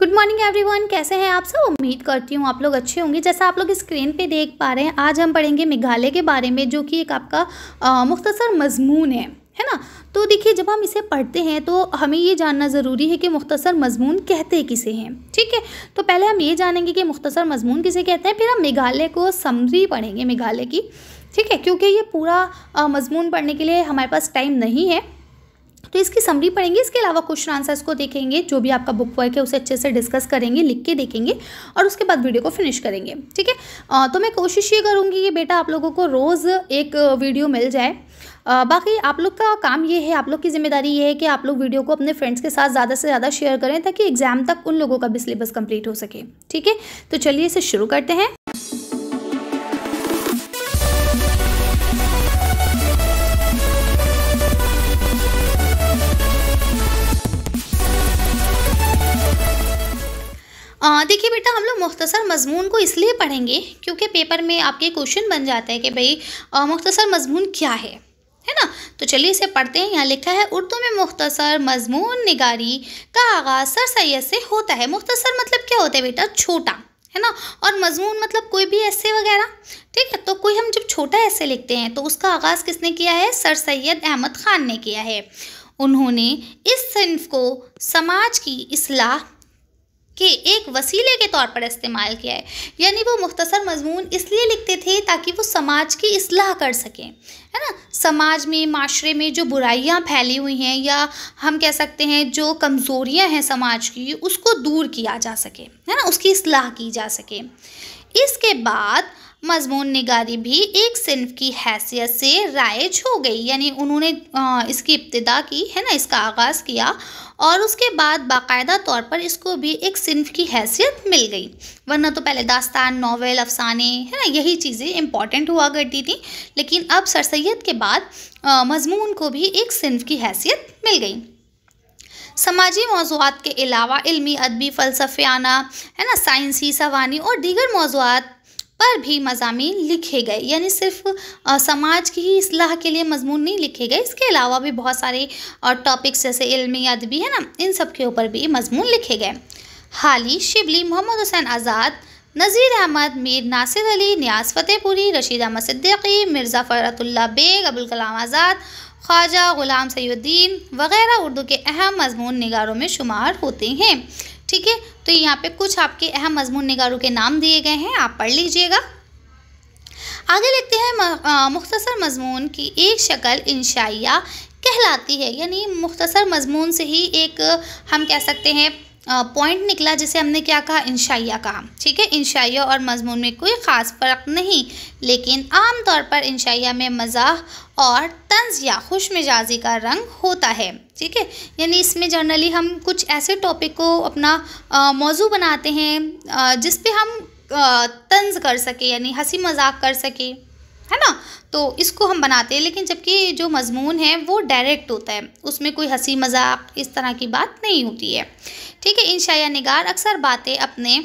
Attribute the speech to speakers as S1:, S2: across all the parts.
S1: good morning everyone कैसे हैं आप सब उम्मीद करती हूँ आप लोग अच्छे होंगे जैसा आप लोग स्क्रीन पे देख पा रहे हैं आज हम पढ़ेंगे मेघालय के बारे में जो कि एक आपका मुख्तसर मजमून है है ना तो देखिए जब हम इसे पढ़ते हैं तो हमें ये जानना ज़रूरी है कि मुख्तसर मजमून कहते किसे हैं ठीक है तो पहले हम ये जानेंगे कि मुख्तसर मजमून किसे कहते हैं फिर हम मेघालय को समरी पढ़ेंगे मेघालय की ठीक है क्योंकि ये पूरा मजमून पढ़ने के लिए हमारे पास टाइम नहीं है तो इसकी समरी पढ़ेंगे इसके अलावा क्वेश्चन आंसर्स को देखेंगे जो भी आपका बुक वर्क है उसे अच्छे से डिस्कस करेंगे लिख के देखेंगे और उसके बाद वीडियो को फिनिश करेंगे ठीक है तो मैं कोशिश ये करूँगी कि बेटा आप लोगों को रोज़ एक वीडियो मिल जाए आ, बाकी आप लोग का काम ये है आप लोग की जिम्मेदारी ये है कि आप लोग वीडियो को अपने फ्रेंड्स के साथ ज़्यादा से ज़्यादा शेयर करें ताकि एग्ज़ाम तक उन लोगों का भी सिलेबस कंप्लीट हो सके ठीक है तो चलिए इसे शुरू करते हैं देखिए बेटा हम लोग मुख्तसर मजमून को इसलिए पढ़ेंगे क्योंकि पेपर में आपके क्वेश्चन बन जाता है कि भाई मुख्तसर मजमून क्या है है ना तो चलिए इसे पढ़ते हैं यहाँ लिखा है उर्दू में मुख्तसर मजमून निगारी का आगाज़ सर सैद से होता है मुख्तसर मतलब क्या होता है बेटा छोटा है ना और मजमून मतलब कोई भी ऐसे वगैरह ठीक है तो कोई हम जब छोटा ऐसे लिखते हैं तो उसका आगाज़ किसने किया है सर सैद अहमद ख़ान ने किया है उन्होंने इस सिंफ को समाज की असलाह के एक वसीले के तौर पर इस्तेमाल किया है यानी वो मुख्तसर मजमून इसलिए लिखते थे ताकि वो समाज की असलाह कर सकें है ना समाज में माशरे में जो बुराइयाँ फैली हुई हैं या हम कह सकते हैं जो कमज़ोरियाँ हैं समाज की उसको दूर किया जा सके है ना उसकी असलाह की जा सके इसके बाद मजमून निगारी भी एक सिंफ की हैसियत से राइज हो गई यानी उन्होंने इसकी इब्तदा की है ना इसका आगाज़ किया और उसके बाद बाकायदा तौर पर इसको भी एक सिनफ की हैसियत मिल गई वरना तो पहले दास्तान नावल अफसाने है ना यही चीज़ें इम्पॉर्टेंट हुआ करती थी लेकिन अब सर सैद के बाद मजमून को भी एक सिनफ की हैसियत मिल गई समाजी मौजूद के अलावा इलमी अदबी फ़लसफियाना है ना साइंसी सवानी और दीगर मौजूद पर भी मजामी लिखे गए यानी सिर्फ समाज की ही असलाह के लिए मजमून नहीं लिखे गए इसके अलावा भी बहुत सारे और टॉपिक्स जैसे इलमी अदबी है ना इन सब के ऊपर भी मजमून लिखे गए हाल ही शिबली मोहम्मद हुसैन आज़ाद नज़ीर अहमद मीर नासिर अली न्याज फ़तेहपुरी रशीद अहमद सिद्दीकी मिर्ज़ा फ़रतुल्ला बेग अबुल कलाम आज़ाद ख्वाजा ग़ुलाम सैद्दीन वगैरह उर्दू के अहम मजमून निगारों में शुमार होते हैं ठीक है तो यहाँ पे कुछ आपके अहम मजमून निगारों के नाम दिए गए हैं आप पढ़ लीजिएगा आगे लिखते हैं मुख्तसर मजमून की एक शक्ल इंशाइया कहलाती है यानी मुख्तसर मजमून से ही एक हम कह सकते हैं पॉइंट निकला जिसे हमने क्या कहा इंशाइया कहा ठीक है इंशाइया और मजमून में कोई ख़ास फ़र्क नहीं लेकिन आम तौर पर इंशाइया में मजाक और तंज या खुश मिजाजी का रंग होता है ठीक है यानी इसमें जनरली हम कुछ ऐसे टॉपिक को अपना मौजू बनाते हैं जिस पे हम तंज कर सके यानी हंसी मजाक कर सके है ना तो इसको हम बनाते हैं लेकिन जबकि जो मजमून है वो डायरेक्ट होता है उसमें कोई हंसी मजाक इस तरह की बात नहीं होती है ठीक है इन शाया निगार अक्सर बातें अपने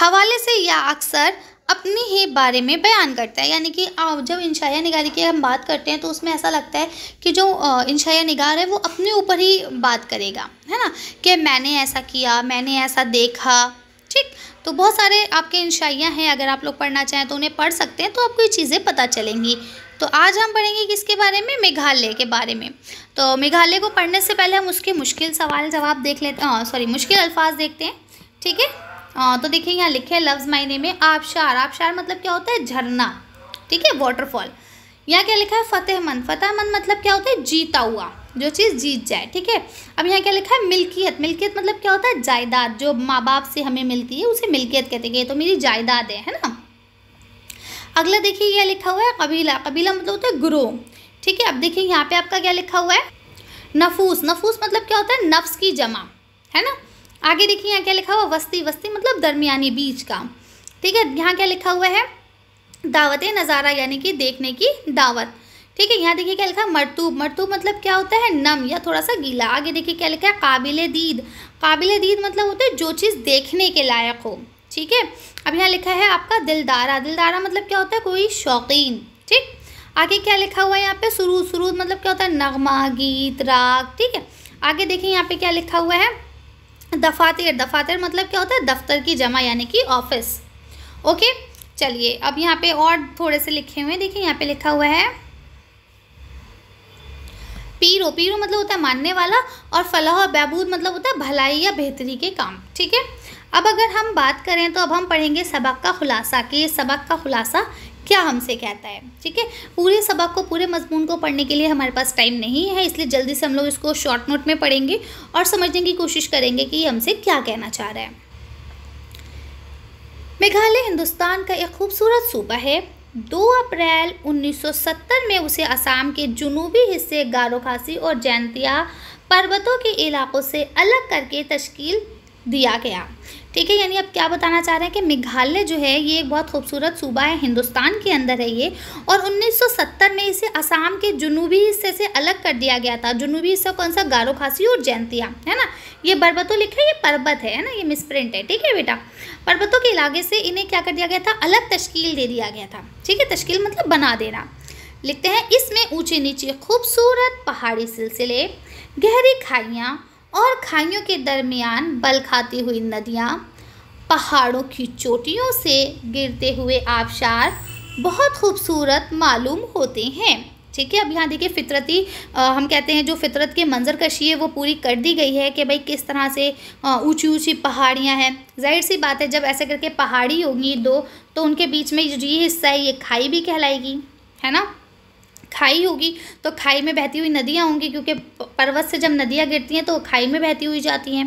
S1: हवाले से या अक्सर अपने ही बारे में बयान करता है यानी कि जब इंशाया निगारी की हम बात करते हैं तो उसमें ऐसा लगता है कि जो इंशाया निगार है वो अपने ऊपर ही बात करेगा है ना कि मैंने ऐसा किया मैंने ऐसा देखा तो बहुत सारे आपके इंशाइयाँ हैं अगर आप लोग पढ़ना चाहें तो उन्हें पढ़ सकते हैं तो आपको ये चीज़ें पता चलेंगी तो आज हम पढ़ेंगे किसके बारे में मेघालय के बारे में तो मेघालय को पढ़ने से पहले हम उसके मुश्किल सवाल जवाब देख लेते हैं सॉरी मुश्किल अल्फाज देखते हैं ठीक है आ, तो देखिए यहाँ लिखे लफ्ज़ मायने में आबशार आबशार मतलब क्या होता है झरना ठीक है वाटरफॉल यहाँ क्या लिखा है फतेहमंद फतेहमंद मतलब क्या होता है जीता हुआ जो चीज़ जीत जाए ठीक है अब यहाँ क्या लिखा है मिल्कियत मिल्कियत मतलब क्या होता है जायदाद जो माँ बाप से हमें मिलती है उसे मिल्कियत कहते हैं तो मेरी जायदाद है है ना अगला देखिए यह लिखा हुआ है कबीला कबीला मतलब होता है ग्रोह ठीक है अब देखिए यहाँ पे आपका क्या लिखा हुआ है नफूस नफूस मतलब क्या होता है नफ्स की जमा है ना आगे देखिए यहाँ क्या लिखा हुआ वस्ती वस्ती मतलब दरमियानी बीच का ठीक है यहाँ क्या लिखा हुआ है दावत नज़ारा यानी कि देखने की दावत ठीक है यहाँ देखिए क्या लिखा है मरतूब मरतूब मतलब क्या होता है नम या थोड़ा सा गीला आगे देखिए क्या लिखा है काबिल दीद काबिल दीद मतलब होता है जो चीज़ देखने के लायक हो ठीक है अब यहाँ लिखा है आपका दिलदारा दिलदारा मतलब क्या होता है कोई शौकीन ठीक आगे क्या लिखा हुआ है यहाँ पे सुरूद सुरूद मतलब क्या होता है नगमा गीत राग ठीक है आगे देखिए यहाँ पे क्या लिखा हुआ है दफातर दफातर मतलब क्या होता है दफ्तर की जमा यानी कि ऑफिस ओके चलिए अब यहाँ पे और थोड़े से लिखे हुए हैं देखिए यहाँ पे लिखा हुआ है पीरो पीरो मतलब होता है मानने वाला और फलाह और बहबूद मतलब होता है भलाई या बेहतरी के काम ठीक है अब अगर हम बात करें तो अब हम पढ़ेंगे सबक का खुलासा कि ये सबक का खुलासा क्या हमसे कहता है ठीक है पूरे सबक को पूरे मजमून को पढ़ने के लिए हमारे पास टाइम नहीं है इसलिए जल्दी से हम लोग इसको शॉर्ट नोट में पढ़ेंगे और समझने की कोशिश करेंगे कि ये हमसे क्या कहना चाह रहा है मेघालय हिंदुस्तान का एक खूबसूरत सूबा है 2 अप्रैल 1970 में उसे असम के जुनूबी हिस्से गारोखासी और जैनतिया पर्वतों के इलाकों से अलग करके तश्कील दिया गया ठीक है यानी आप क्या बताना चाह रहे हैं कि मेघालय जो है ये एक बहुत खूबसूरत सूबा है हिंदुस्तान के अंदर है ये और 1970 में इसे असम के जुनूबी हिस्से से अलग कर दिया गया था जुनूबी हिस्सा कौन सा गारो खासी और जयंतिया है ना ये बर्बतो लिखा है ये पर्वत है ना ये मिसप्रिंट है ठीक है बेटा पर्वतों के इलाके से इन्हें क्या कर दिया गया था अलग तश्कील दे दिया गया था ठीक है तश्कील मतलब बना देना लिखते हैं इसमें ऊंचे नीचे खूबसूरत पहाड़ी सिलसिले गहरी खाइयाँ और खाइयों के दरमियान बल खाती हुई नदियाँ पहाड़ों की चोटियों से गिरते हुए आबशार बहुत खूबसूरत मालूम होते हैं ठीक है अब यहाँ देखिए फितरती आ, हम कहते हैं जो फितरत के मंजर कशी है वो पूरी कर दी गई है कि भाई किस तरह से ऊंची ऊंची पहाड़ियाँ हैं जाहिर सी बात है जब ऐसे करके पहाड़ी होगी दो तो उनके बीच में जो ये हिस्सा है ये खाई भी कहलाएगी है ना खाई होगी तो खाई में बहती हुई नदियाँ होंगी क्योंकि पर्वत से जब नदियाँ गिरती हैं तो खाई में बहती हुई जाती हैं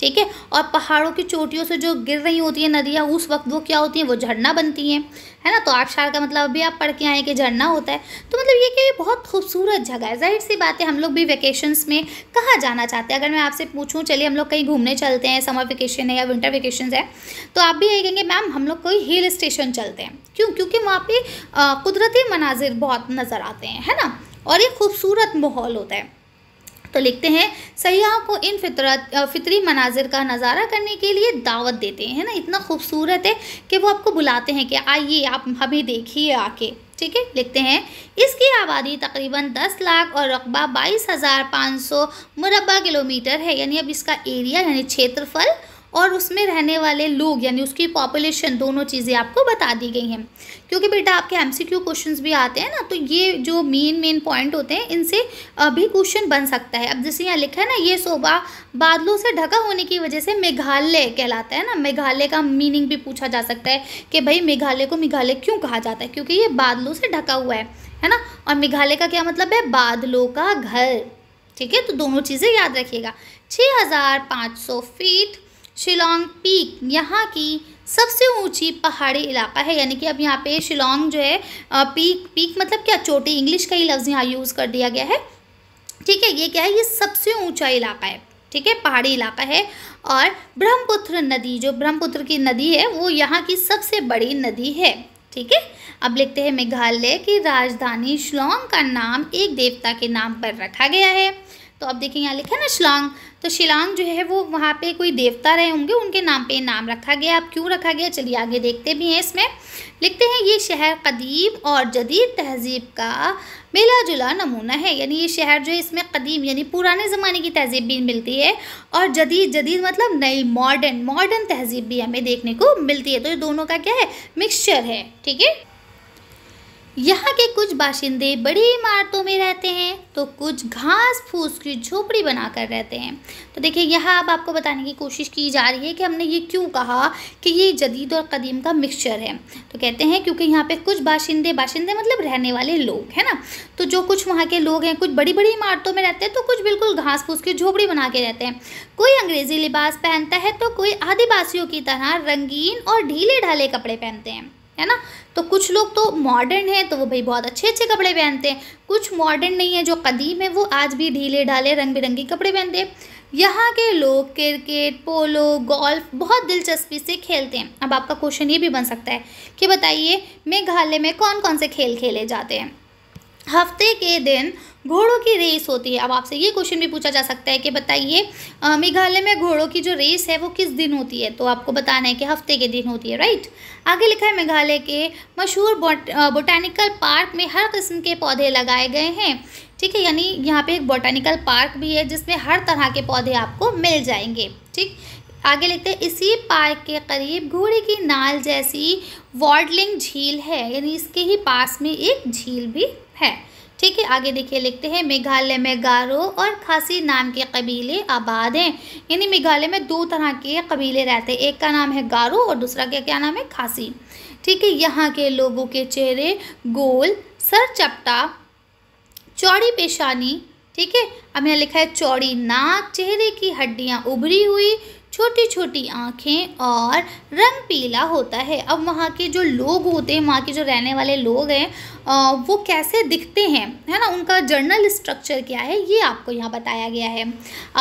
S1: ठीक है और पहाड़ों की चोटियों से जो गिर रही होती है नदियाँ उस वक्त वो क्या होती हैं वो झरना बनती हैं है ना तो आबशार का मतलब अभी आप पढ़ के आए कि झरना होता है तो मतलब ये कि ये बहुत खूबसूरत जगह है जाहिर सी बात है हम लोग भी वेकेशंस में कहाँ जाना चाहते हैं अगर मैं आपसे पूछूँ चलिए हम लोग कहीं घूमने चलते हैं समर वेकेशन है या विंटर वेकेशन है तो आप भी यही कहेंगे मैम हम लोग कोई हिल स्टेशन चलते हैं क्यों क्योंकि वहाँ पर कुदरती मनाजिर बहुत नज़र आते हैं है ना और ये खूबसूरत माहौल होता है तो लिखते हैं सयाह को इन फितरत फितरी मनाजिर का नज़ारा करने के लिए दावत देते हैं ना इतना खूबसूरत है कि वो आपको बुलाते हैं कि आइए आप हमें देखिए आके ठीक है लिखते हैं इसकी आबादी तकरीबन 10 लाख और रकबा बाईस हज़ार पाँच सौ मुरबा किलोमीटर है यानी अब इसका एरिया यानी क्षेत्रफल और उसमें रहने वाले लोग यानी उसकी पॉपुलेशन दोनों चीज़ें आपको बता दी गई हैं क्योंकि बेटा आपके एम सी क्यू क्वेश्चन भी आते हैं ना तो ये जो मेन मेन पॉइंट होते हैं इनसे भी क्वेश्चन बन सकता है अब जैसे यहाँ लिखा है ना ये शोभा बादलों से ढका होने की वजह से मेघालय कहलाता है ना मेघालय का मीनिंग भी पूछा जा सकता है कि भाई मेघालय को मेघालय क्यों कहा जाता है क्योंकि ये बादलों से ढका हुआ है है ना और मेघालय का क्या मतलब है बादलों का घर ठीक है तो दोनों चीज़ें याद रखिएगा सौ फीट शिलोंग पीक यहाँ की सबसे ऊंची पहाड़ी इलाका है यानी कि अब यहाँ पे शिलोंग जो है पीक पीक मतलब क्या चोटी इंग्लिश का ही लफ्ज़ यहाँ यूज़ कर दिया गया है ठीक है ये क्या है ये सबसे ऊंचा इलाका है ठीक है पहाड़ी इलाका है और ब्रह्मपुत्र नदी जो ब्रह्मपुत्र की नदी है वो यहाँ की सबसे बड़ी नदी है ठीक है अब लिखते हैं मेघालय की राजधानी शिलोंग का नाम एक देवता के नाम पर रखा गया है तो आप देखिए यहाँ लिखा है ना शिलांग तो शिलांग जो है वो वहाँ पे कोई देवता रहे होंगे उनके नाम पे नाम रखा गया अब क्यों रखा गया चलिए आगे देखते भी हैं इसमें लिखते हैं ये शहर कदीम और जदीद तहजीब का मिला जुला नमूना है यानी ये शहर जो है इसमें कदीम यानी पुराने ज़माने की तहजीब भी मिलती है और जदीद जदीद मतलब नई मॉडर्न मॉडर्न तहजीब भी हमें देखने को मिलती है तो ये दोनों का क्या है मिक्सचर है ठीक है यहाँ के कुछ बाशिंदे बड़ी इमारतों में रहते हैं तो कुछ घास फूस की झोपड़ी बनाकर रहते हैं तो देखिए यहाँ अब आपको बताने की कोशिश की जा रही है कि हमने ये क्यों कहा कि ये जदीद और कदीम का मिक्सचर है तो कहते हैं क्योंकि यहाँ पे कुछ बाशिंदे बाशिंदे मतलब रहने वाले लोग हैं ना तो जो कुछ वहाँ के लोग हैं कुछ बड़ी बड़ी इमारतों में रहते हैं तो कुछ बिल्कुल घास फूस की झोपड़ी बना के रहते हैं कोई अंग्रेज़ी लिबास पहनता है तो कोई आदिवासियों की तरह रंगीन और ढीले ढाले कपड़े पहनते हैं है ना तो कुछ लोग तो मॉडर्न हैं तो वो भाई बहुत अच्छे अच्छे कपड़े पहनते हैं कुछ मॉडर्न नहीं है जो कदीम है वो आज भी ढीले ढाले रंग बिरंगे कपड़े पहनते हैं यहाँ के लोग क्रिकेट पोलो गोल्फ बहुत दिलचस्पी से खेलते हैं अब आपका क्वेश्चन ये भी बन सकता है कि बताइए मेघालय में कौन कौन से खेल खेले जाते हैं हफ्ते के दिन घोड़ों की रेस होती है अब आपसे ये क्वेश्चन भी पूछा जा सकता है कि बताइए मेघालय में घोड़ों की जो रेस है वो किस दिन होती है तो आपको बताना है कि हफ्ते के दिन होती है राइट आगे लिखा है मेघालय के मशहूर बोटैनिकल पार्क में हर किस्म के पौधे लगाए गए हैं ठीक है यानी यहाँ पे एक बोटैनिकल पार्क भी है जिसमें हर तरह के पौधे आपको मिल जाएंगे ठीक आगे लिखते हैं इसी पार्क के करीब घोड़े की नाल जैसी वॉडलिंग झील है यानी इसके ही पास में एक झील भी है ठीक है आगे देखिए लिखते हैं मेघालय में गारो और खासी नाम के कबीले आबाद हैं यानी मेघालय में दो तरह के कबीले रहते हैं एक का नाम है गारो और दूसरा का क्या नाम है खासी ठीक है यहाँ के लोगों के चेहरे गोल सर चपटा चौड़ी पेशानी ठीक है अब यहाँ लिखा है चौड़ी नाक चेहरे की हड्डियाँ उभरी हुई छोटी छोटी आँखें और रंग पीला होता है अब वहाँ के जो लोग होते हैं वहाँ के जो रहने वाले लोग हैं वो कैसे दिखते हैं है ना उनका जर्नल स्ट्रक्चर क्या है ये आपको यहाँ बताया गया है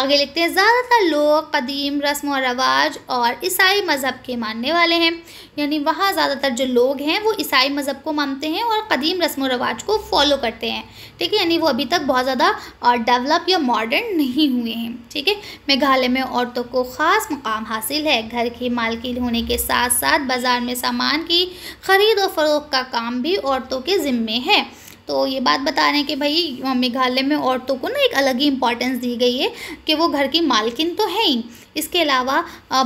S1: आगे लिखते हैं ज़्यादातर लोग कदीम रस्म और रवाज और ईसाई मज़हब के मानने वाले हैं यानी वहाँ ज़्यादातर जो लोग हैं वो ईसाई मज़हब को मानते हैं और कदीम रस्म और रवाज को फॉलो करते हैं ठीक है यानी वो अभी तक बहुत ज़्यादा डेवलप या मॉडर्न नहीं हुए हैं ठीक है मेघालय में औरतों को ख़ास मुकाम हासिल है घर की मालकिन होने के साथ साथ बाज़ार में सामान की ख़रीद और फ़रोख का काम भी औरतों के ज़िम्मे है तो ये बात बता रहे हैं कि भाई मेघालय में औरतों को ना एक अलग ही इम्पोर्टेंस दी गई है कि वो घर की मालकिन तो है ही इसके अलावा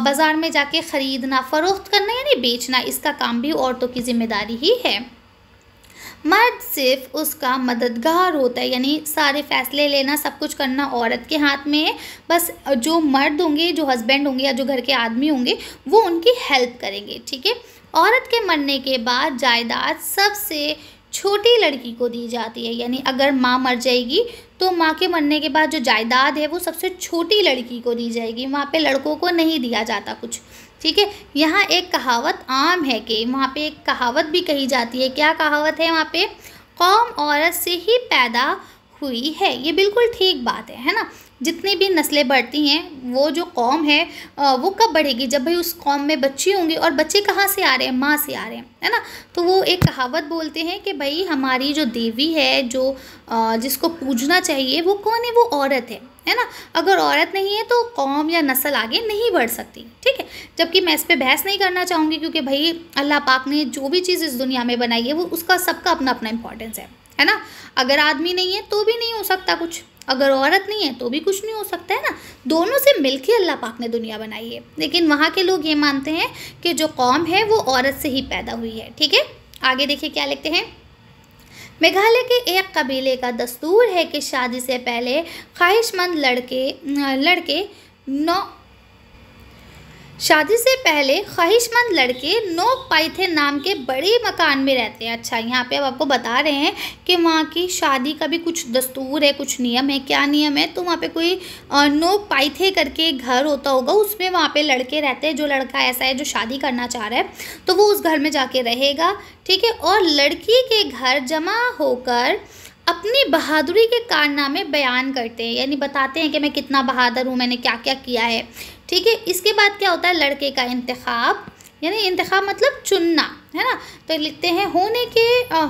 S1: बाज़ार में जाके ख़रीदना फ़रोख्त करना यानी बेचना इसका काम भी औरतों की ज़िम्मेदारी ही है मर्द सिर्फ उसका मददगार होता है यानी सारे फैसले लेना सब कुछ करना औरत के हाथ में है बस जो मर्द होंगे जो हस्बैंड होंगे या जो घर के आदमी होंगे वो उनकी हेल्प करेंगे ठीक है औरत के मरने के बाद जायदाद सबसे छोटी लड़की को दी जाती है यानी अगर माँ मर जाएगी तो माँ के मरने के बाद जो जायदाद है वो सबसे छोटी लड़की को दी जाएगी वहाँ पे लड़कों को नहीं दिया जाता कुछ ठीक है यहाँ एक कहावत आम है कि वहाँ पे एक कहावत भी कही जाती है क्या कहावत है वहाँ पे कौम औरत से ही पैदा हुई है ये बिल्कुल ठीक बात है है ना जितनी भी नस्लें बढ़ती हैं वो जो कौम है वो कब बढ़ेगी जब भाई उस कौम में बच्चे होंगे और बच्चे कहाँ से आ रहे हैं माँ से आ रहे हैं है ना तो वो एक कहावत बोलते हैं कि भाई हमारी जो देवी है जो जिसको पूजना चाहिए वो कौन है वो औरत है है ना अगर औरत नहीं है तो कौम या नस्ल आगे नहीं बढ़ सकती ठीक है जबकि मैं इस पर बहस नहीं करना चाहूँगी क्योंकि भाई अल्लाह पाक ने जो भी चीज़ इस दुनिया में बनाई है वो उसका सबका अपना अपना इंपॉर्टेंस है है ना अगर आदमी नहीं है तो भी नहीं हो सकता कुछ अगर औरत नहीं है तो भी कुछ नहीं हो सकता है ना दोनों से मिल के अल्लाह पाक ने दुनिया बनाई है लेकिन वहाँ के लोग ये मानते हैं कि जो कौम है वो औरत से ही पैदा हुई है ठीक है आगे देखिए क्या लिखते हैं मेघालय के एक कबीले का दस्तूर है कि शादी से पहले ख्वाहिशमंद लड़के लड़के नौ शादी से पहले ख्वाहिशमंद लड़के नो पाइथे नाम के बड़े मकान में रहते हैं अच्छा यहाँ पे अब आपको बता रहे हैं कि वहाँ की शादी का भी कुछ दस्तूर है कुछ नियम है क्या नियम है तो वहाँ पे कोई नो पाइथे करके घर होता होगा उसमें वहाँ पे लड़के रहते हैं जो लड़का ऐसा है जो शादी करना चाह रहा है तो वो उस घर में जाके रहेगा ठीक है और लड़की के घर जमा होकर अपनी बहादुरी के कारनामे बयान करते हैं यानी बताते हैं कि मैं कितना बहादुर हूँ मैंने क्या क्या किया है ठीक है इसके बाद क्या होता है लड़के का इंतखब यानी इंतखब मतलब चुनना है ना तो लिखते हैं होने के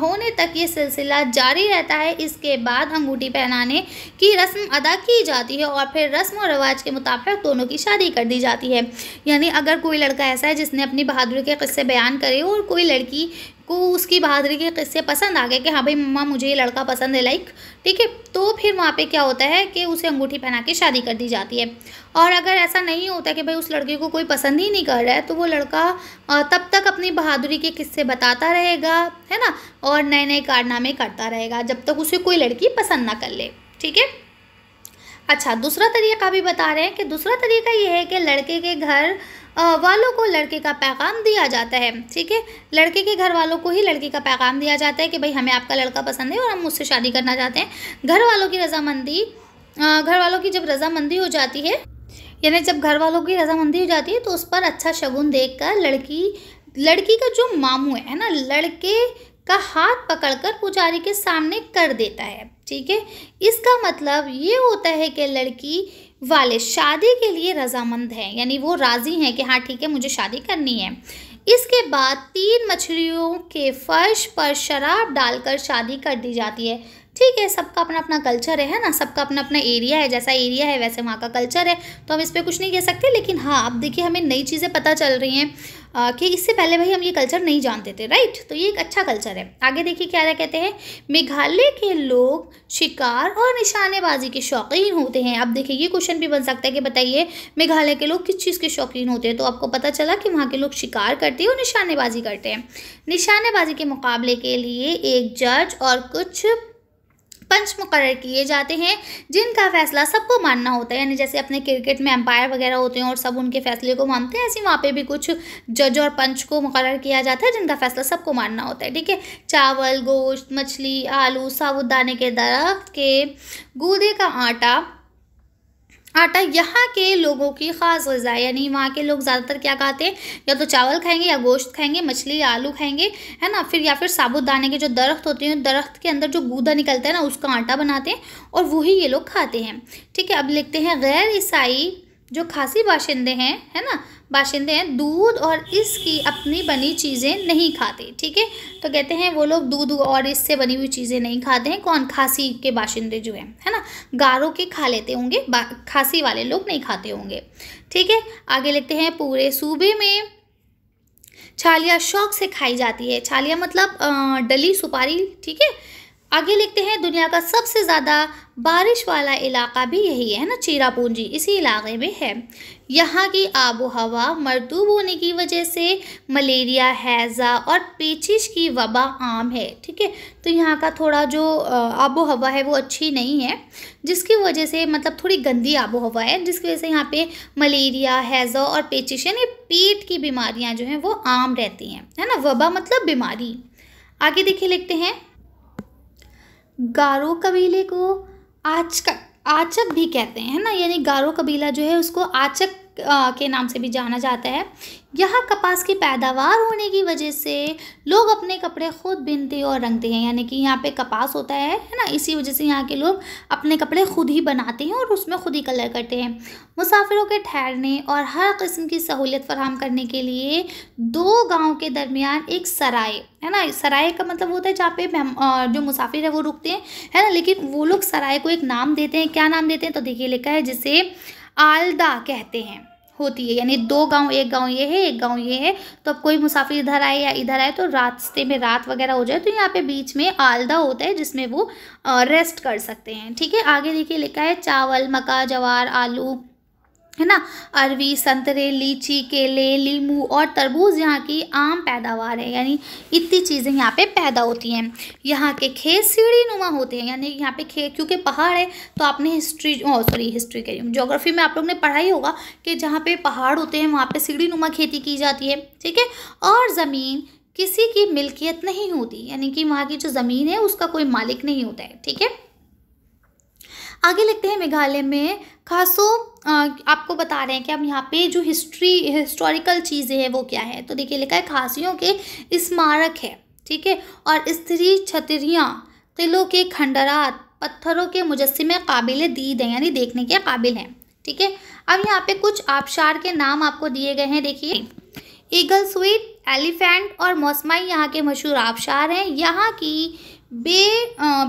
S1: होने तक ये सिलसिला जारी रहता है इसके बाद अंगूठी पहनाने की रस्म अदा की जाती है और फिर रस्म और रवाज के मुताबिक दोनों की शादी कर दी जाती है यानी अगर कोई लड़का ऐसा है जिसने अपनी बहादुरी के किस्से बयान करे और कोई लड़की को उसकी बहादुरी के किस्से पसंद आ गए कि हाँ भाई मम्मा मुझे ये लड़का पसंद है लाइक ठीक है तो फिर वहाँ पे क्या होता है कि उसे अंगूठी पहना के शादी कर दी जाती है और अगर ऐसा नहीं होता कि भाई उस लड़के को कोई पसंद ही नहीं कर रहा है तो वो लड़का तब तक अपनी बहादुरी के किस्से बताता रहेगा है ना और नए नए कारनामे करता रहेगा जब तक उसे कोई लड़की पसंद ना कर ले ठीक है अच्छा दूसरा तरीका भी बता रहे हैं कि दूसरा तरीका ये है कि लड़के के घर वालों को लड़के का पैगाम दिया जाता है ठीक है लड़के के घर वालों को ही लड़की का पैगाम दिया जाता है कि भाई हमें आपका लड़का पसंद है और हम उससे शादी करना चाहते हैं घर वालों की रजामंदी घर वालों की जब रजामंदी हो जाती है यानी जब घर वालों की रजामंदी हो जाती है तो उस पर अच्छा शगुन देख लड़की लड़की का जो मामू है ना लड़के का हाथ पकड़कर पुजारी के सामने कर देता है ठीक है इसका मतलब ये होता है कि लड़की वाले शादी के लिए रजामंद हैं यानी वो राज़ी हैं कि हाँ ठीक है मुझे शादी करनी है इसके बाद तीन मछलियों के फर्श पर शराब डालकर शादी कर दी जाती है ठीक है सबका अपना अपना कल्चर है ना सबका अपना अपना एरिया है जैसा एरिया है वैसे वहाँ का कल्चर है तो हम इस पर कुछ नहीं कह सकते लेकिन हाँ अब देखिए हमें नई चीज़ें पता चल रही हैं कि इससे पहले भाई हम ये कल्चर नहीं जानते थे राइट तो ये एक अच्छा कल्चर है आगे देखिए क्या कहते हैं मेघालय के लोग शिकार और निशानेबाजी के शौकीन होते हैं अब देखिए ये क्वेश्चन भी बन सकता है कि बताइए मेघालय के लोग किस चीज़ के शौकीन होते हैं तो आपको पता चला कि वहाँ के लोग शिकार करते हैं और निशानेबाजी करते हैं निशानेबाजी के मुकाबले के लिए एक जज और कुछ पंच मुकर किए जाते हैं जिनका फैसला सबको मानना होता है यानी जैसे अपने क्रिकेट में एम्पायर वगैरह होते हैं और सब उनके फैसले को मानते हैं ऐसे वहाँ पे भी कुछ जज और पंच को मुकर किया जाता है जिनका फैसला सबको मानना होता है ठीक है चावल गोश्त मछली आलू साबुदाने के दरख्त के गूदे का आटा आटा यहाँ के लोगों की ख़ास गज़ा यानी वहाँ के लोग ज़्यादातर क्या खाते हैं या तो चावल खाएंगे या गोश्त खाएंगे मछली या आलू खाएंगे है ना फिर या फिर साबुत दाने के जो दरख्त होते हैं दरख्त के अंदर जो गूदा निकलता है ना उसका आटा बनाते हैं और वही ये लोग खाते हैं ठीक है अब लिखते हैं गैर ईसाई जो खासी बाशिंदे हैं है ना बाशिंदे हैं दूध और इसकी अपनी बनी चीज़ें नहीं खाते ठीक है तो कहते हैं वो लोग दूध और इससे बनी हुई चीज़ें नहीं खाते हैं कौन खासी के बाशिंदे जो हैं है ना गारों के खा लेते होंगे खासी वाले लोग नहीं खाते होंगे ठीक है आगे लिखते हैं पूरे सूबे में छालिया शौक से खाई जाती है छालिया मतलब डली सुपारी ठीक है आगे लिखते हैं दुनिया का सबसे ज़्यादा बारिश वाला इलाका भी यही है ना चेरापूंजी इसी इलाके में है यहाँ की आबो हवा मरदूब होने की वजह से मलेरिया हैज़ा और पेचिश की वबा आम है ठीक है तो यहाँ का थोड़ा जो आबो हवा है वो अच्छी नहीं है जिसकी वजह से मतलब थोड़ी गंदी आबो हवा है जिसकी वजह से यहाँ पे मलेरिया हैज़ा और पेचिश यानी पेट की बीमारियाँ जो हैं वो आम रहती हैं है ना वबा मतलब बीमारी आगे देखिए लिखते हैं गारो कबीले को आचक आचक भी कहते हैं ना यानी गारो कबीला जो है उसको आचक के नाम से भी जाना जाता है यहाँ कपास की पैदावार होने की वजह से लोग अपने कपड़े खुद बिनते और रंगते हैं यानी कि यहाँ पे कपास होता है है ना इसी वजह से यहाँ के लोग अपने कपड़े खुद ही बनाते हैं और उसमें खुद ही कलर करते हैं मुसाफिरों के ठहरने और हर किस्म की सहूलियत फराहम करने के लिए दो गाँव के दरमियान एक सराय है ना सराय का मतलब होता है जहाँ पे जो मुसाफिर है वो रुकते हैं है ना लेकिन वो लोग सराय को एक नाम देते हैं क्या नाम देते हैं तो देखिए लिखा है जिसे आलदा कहते हैं होती है यानी दो गांव एक गांव ये है एक गांव ये है तो अब कोई मुसाफिर इधर आए या इधर आए तो रास्ते में रात वगैरह हो जाए तो यहाँ पे बीच में आलदा होता है जिसमें वो रेस्ट कर सकते हैं ठीक है आगे देखिए लिखा है चावल मक्का जवार आलू है ना अरवी संतरे लीची केले लीमू और तरबूज यहाँ की आम पैदावार है यानी इतनी चीज़ें यहाँ पे पैदा होती हैं यहाँ के खेत सीढ़ी नुमा होते हैं यानी यहाँ पे खेत क्योंकि पहाड़ है तो आपने हिस्ट्री ओ सॉरी हिस्ट्री कह जोग्राफी में आप लोग ने पढ़ा ही होगा कि जहाँ पे पहाड़ होते हैं वहाँ पर सीढ़ी नुमा खेती की जाती है ठीक है और ज़मीन किसी की मिल्कियत नहीं होती यानी कि वहाँ की जो ज़मीन है उसका कोई मालिक नहीं होता है ठीक है आगे लिखते हैं मेघालय में खासो आपको बता रहे हैं कि अब यहाँ पे जो हिस्ट्री हिस्टोरिकल चीज़ें हैं वो क्या है तो देखिए लिखा है खासियों के स्मारक है ठीक है और स्त्री छतरियाँ किलों के खंडरात पत्थरों के मुजस्मे काबिल दीद हैं यानी देखने के काबिल हैं ठीक है अब यहाँ पे कुछ आबशार के नाम आपको दिए गए हैं देखिए ईगल स्वीट एलिफेंट और मौसमाई यहाँ के मशहूर आबशार हैं यहाँ की बे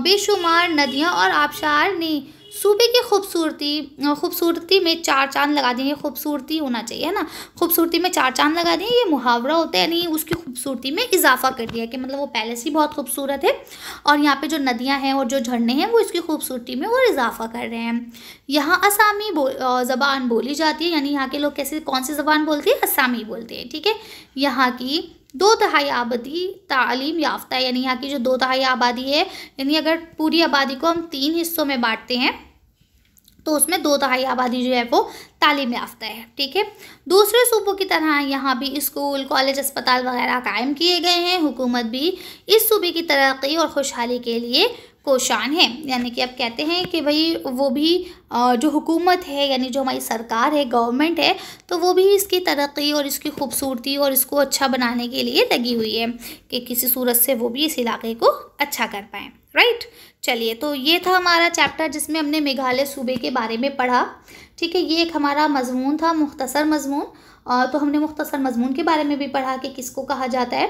S1: बेशुमार नदियाँ और आबशार ने सूबे की खूबसूरती खूबसूरती में चार चांद लगा दें ये खूबसूरती होना चाहिए है ना खूबसूरती में चार चांद लगा दें ये मुहावरा होता है यानी उसकी खूबसूरती में इजाफा कर दिया कि मतलब वो पैलेस ही बहुत खूबसूरत है और यहाँ पे जो नदियाँ हैं और जो झरने हैं वो इसकी खूबसूरती में और इजाफा कर रहे हैं यहाँ असामी बो, ज़बान बोली जाती है यानी यहाँ के लोग कैसे कौन सी ज़बान बोलते हैं असामी बोलते हैं ठीक है यहाँ की दो तहाई आबादी तालीम याफ्ता है यानी यहाँ की जो दो तहाई आबादी है यानी अगर पूरी आबादी को हम तीन हिस्सों में बांटते हैं तो उसमें दो तहाई आबादी जो है वो तालीम याफ्ता है ठीक है दूसरे सूबों की तरह यहाँ भी स्कूल कॉलेज अस्पताल वगैरह कायम किए गए हैं हुकूमत भी इस सूबे की तरक्की और खुशहाली के लिए कोशान है यानी कि अब कहते हैं कि भाई वो भी जो हुकूमत है यानी जो हमारी सरकार है गवर्नमेंट है तो वो भी इसकी तरक्की और इसकी खूबसूरती और इसको अच्छा बनाने के लिए लगी हुई है कि किसी सूरत से वो भी इस इलाके को अच्छा कर पाएँ राइट चलिए तो ये था हमारा चैप्टर जिसमें हमने मेघालय सूबे के बारे में पढ़ा ठीक है ये एक हमारा मजमून था मुख्तसर मजमून तो हमने मुख्तसर मजमून के बारे में भी पढ़ा कि किसको कहा जाता है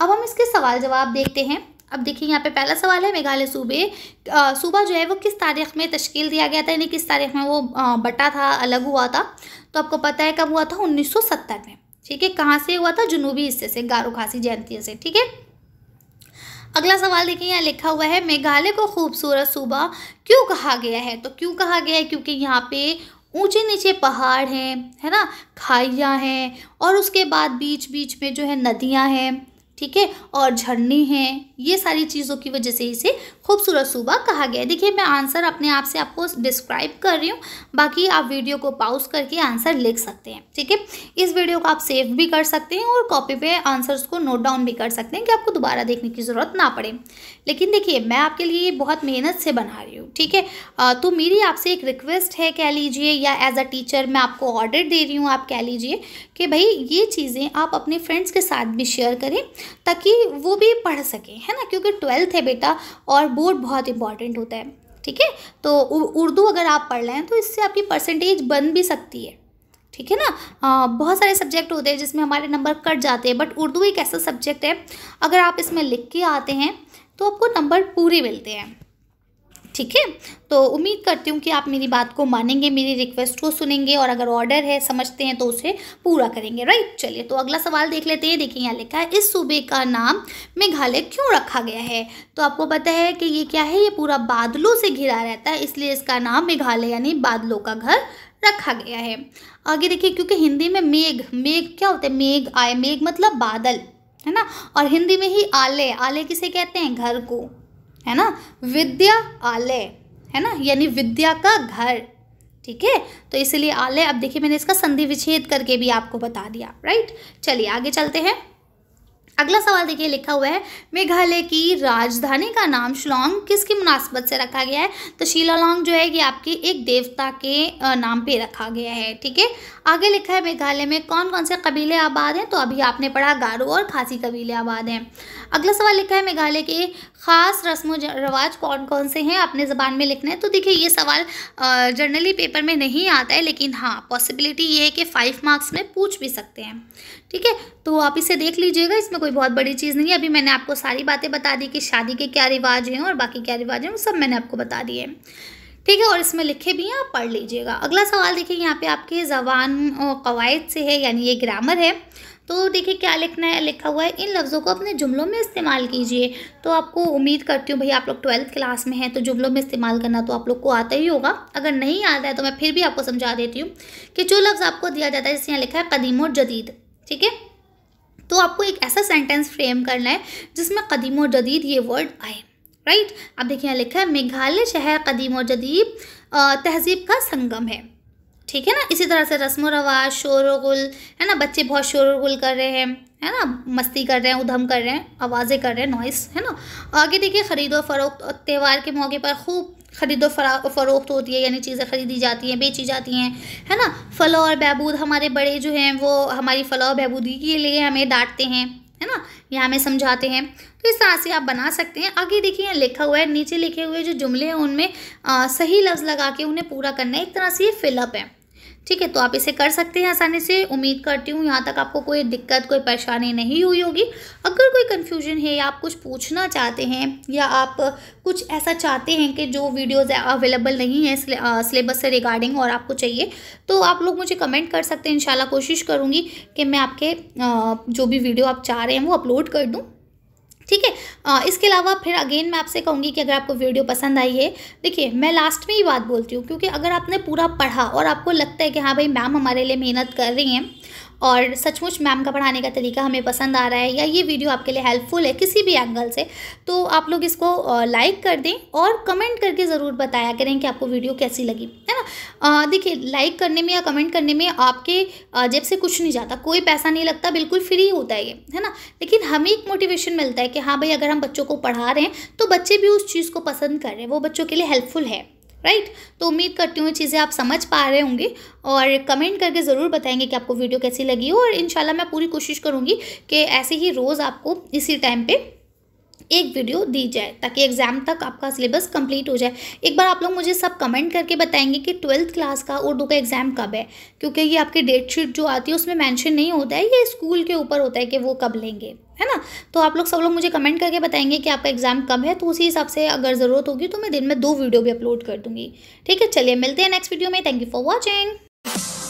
S1: अब हम इसके सवाल जवाब देखते हैं अब देखिए यहाँ पे पहला सवाल है मेघालय सूबे सूबा जो है वो किस तारीख में तश्कील दिया गया था यानी किस तारीख में वो आ, बटा था अलग हुआ था तो आपको पता है कब हुआ था 1970 में ठीक है कहाँ से हुआ था जुनूबी हिस्से से गारो खासी जयंती से ठीक है अगला सवाल देखिए यहाँ लिखा हुआ है मेघालय को खूबसूरत सूबा क्यों कहा गया है तो क्यों कहा गया है क्योंकि यहाँ पे ऊंचे नीचे पहाड़ हैं है ना खाइयाँ हैं और उसके बाद बीच बीच में जो है नदियाँ हैं ठीक है और झरने हैं ये सारी चीज़ों की वजह से इसे खूबसूरत सूबा कहा गया है देखिए मैं आंसर अपने आप से आपको डिस्क्राइब कर रही हूँ बाकी आप वीडियो को पाउज करके आंसर लिख सकते हैं ठीक है इस वीडियो को आप सेव भी कर सकते हैं और कॉपी पे आंसर्स को नोट डाउन भी कर सकते हैं कि आपको दोबारा देखने की ज़रूरत ना पड़े लेकिन देखिए मैं आपके लिए बहुत मेहनत से बना रही हूँ ठीक है तो मेरी आपसे एक रिक्वेस्ट है कह लीजिए या एज अ टीचर मैं आपको ऑर्डर दे रही हूँ आप कह लीजिए कि भाई ये चीज़ें आप अपने फ्रेंड्स के साथ भी शेयर करें ताकि वो भी पढ़ सके है ना क्योंकि ट्वेल्थ है बेटा और बोर्ड बहुत इंपॉर्टेंट होता है ठीक है तो उर्दू अगर आप पढ़ लें तो इससे आपकी परसेंटेज बन भी सकती है ठीक है ना आ, बहुत सारे सब्जेक्ट होते हैं जिसमें हमारे नंबर कट जाते हैं बट उर्दू एक ऐसा सब्जेक्ट है अगर आप इसमें लिख के आते हैं तो आपको नंबर पूरे मिलते हैं ठीक है तो उम्मीद करती हूँ कि आप मेरी बात को मानेंगे मेरी रिक्वेस्ट को सुनेंगे और अगर ऑर्डर है समझते हैं तो उसे पूरा करेंगे राइट चलिए तो अगला सवाल देख लेते हैं देखिए यहाँ लिखा है इस सूबे का नाम मेघालय क्यों रखा गया है तो आपको पता है कि ये क्या है ये पूरा बादलों से घिरा रहता है इसलिए इसका नाम मेघालय यानी बादलों का घर रखा गया है आगे देखिए क्योंकि हिंदी में मेघ मेघ क्या होता है मेघ आय मेघ मतलब बादल है ना और हिंदी में ही आले आले किसे कहते हैं घर को है ना विद्या आलय है ना यानी विद्या का घर ठीक है तो इसलिए आलय अब देखिए मैंने इसका संधि विच्छेद करके भी आपको बता दिया राइट चलिए आगे चलते हैं अगला सवाल देखिए लिखा हुआ है मेघालय की राजधानी का नाम शिलोंग किसकी मुनासबत से रखा गया है तो शिलालोंग जो है ये आपके एक देवता के नाम पे रखा गया है ठीक है आगे लिखा है मेघालय में कौन कौन से कबीले आबाद हैं तो अभी आपने पढ़ा गारो और खासी कबीले आबाद हैं अगला सवाल लिखा है मेघालय के ख़ास रस्म रवाज कौन कौन से हैं अपने ज़बान में लिखना है तो देखिए ये सवाल जर्नली पेपर में नहीं आता है लेकिन हाँ पॉसिबिलिटी ये है कि फ़ाइव मार्क्स में पूछ भी सकते हैं ठीक है तो आप इसे देख लीजिएगा इसमें कोई बहुत बड़ी चीज़ नहीं है अभी मैंने आपको सारी बातें बता दी कि शादी के क्या रिवाज हैं और बाकी क्या रिवाज हैं वो सब मैंने आपको बता दिए हैं ठीक है और इसमें लिखे भी हैं आप पढ़ लीजिएगा अगला सवाल देखिए यहाँ पे आपके जबान कवायद से है यानी ये ग्रामर है तो देखिए क्या लिखना है लिखा हुआ है इन लफ्ज़ों को अपने जुमलों में इस्तेमाल कीजिए तो आपको उम्मीद करती हूँ भैया आप लोग ट्वेल्थ क्लास में हैं तो जुमलों में इस्तेमाल करना तो आप लोग को आता ही होगा अगर नहीं आता है तो मैं फिर भी आपको समझा देती हूँ कि जो लफ्ज़ आपको दिया जाता है जैसे यहाँ लिखा है कदीम और जदीद ठीक है तो आपको एक ऐसा सेंटेंस फ्रेम करना है जिसमें कदीम और जदीद ये वर्ड आए राइट आप देखिए यहाँ लिखा है मेघालय शहर कदीम और जदीद तहजीब का संगम है ठीक है ना इसी तरह से रस्म व रवाज शोर गुल है ना बच्चे बहुत शोर गुल कर रहे हैं है ना मस्ती कर रहे हैं उधम कर रहे हैं आवाज़ें कर रहे हैं नॉइस है ना आगे देखिए ख़रीदो फरोख्त और त्यौहार के मौके पर खूब फरा फ़रोख्त होती है यानी चीज़ें ख़रीदी जाती हैं बेची जाती हैं है ना फला और बहबूद हमारे बड़े जो हैं वो हमारी फला और बहबूदी के लिए हमें डांटते हैं है ना या हमें समझाते हैं तो इस तरह से आप बना सकते हैं आगे देखिए यहाँ लिखा हुआ है नीचे लिखे हुए जो जुमले हैं उनमें आ, सही लफ्ज़ लगा के उन्हें पूरा करना है एक तरह से ये फिलअप है ठीक है तो आप इसे कर सकते हैं आसानी से उम्मीद करती हूँ यहाँ तक आपको कोई दिक्कत कोई परेशानी नहीं हुई होगी अगर कोई कन्फ्यूजन है या आप कुछ पूछना चाहते हैं या आप कुछ ऐसा चाहते हैं कि जो वीडियोज़ अवेलेबल नहीं है सिलेबस से रिगार्डिंग और आपको चाहिए तो आप लोग मुझे कमेंट कर सकते हैं इन कोशिश करूँगी कि मैं आपके जो भी वीडियो आप चाह रहे हैं वो अपलोड कर दूँ ठीक है इसके अलावा फिर अगेन मैं आपसे कहूँगी कि अगर आपको वीडियो पसंद आई है देखिए मैं लास्ट में ही बात बोलती हूँ क्योंकि अगर आपने पूरा पढ़ा और आपको लगता है कि हाँ भाई मैम हमारे लिए मेहनत कर रही हैं और सचमुच मैम का पढ़ाने का तरीका हमें पसंद आ रहा है या ये वीडियो आपके लिए हेल्पफुल है किसी भी एंगल से तो आप लोग इसको लाइक कर दें और कमेंट करके ज़रूर बताया करें कि आपको वीडियो कैसी लगी है ना देखिए लाइक करने में या कमेंट करने में आपके जेब से कुछ नहीं जाता कोई पैसा नहीं लगता बिल्कुल फ्री होता है ये है ना लेकिन हमें एक मोटिवेशन मिलता है कि हाँ भाई अगर हम बच्चों को पढ़ा रहे हैं तो बच्चे भी उस चीज़ को पसंद कर रहे हैं वो बच्चों के लिए हेल्पफुल है राइट तो उम्मीद करती हूँ चीज़ें आप समझ पा रहे होंगे और कमेंट करके ज़रूर बताएंगे कि आपको वीडियो कैसी लगी हो और इन मैं पूरी कोशिश करूँगी कि ऐसे ही रोज़ आपको इसी टाइम पर एक वीडियो दी जाए ताकि एग्ज़ाम तक आपका सिलेबस कंप्लीट हो जाए एक बार आप लोग मुझे सब कमेंट करके बताएंगे कि ट्वेल्थ क्लास का उर्दू का एग्ज़ाम कब है क्योंकि ये आपकी डेट शीट जो आती है उसमें मेंशन नहीं होता है ये स्कूल के ऊपर होता है कि वो कब लेंगे है ना तो आप लोग सब लोग मुझे कमेंट करके बताएंगे कि आपका एग्ज़ाम कब है तो उसी हिसाब से अगर ज़रूरत होगी तो मैं दिन में दो वीडियो भी अपलोड कर दूंगी ठीक है चलिए मिलते हैं नेक्स्ट वीडियो में थैंक यू फॉर वॉचिंग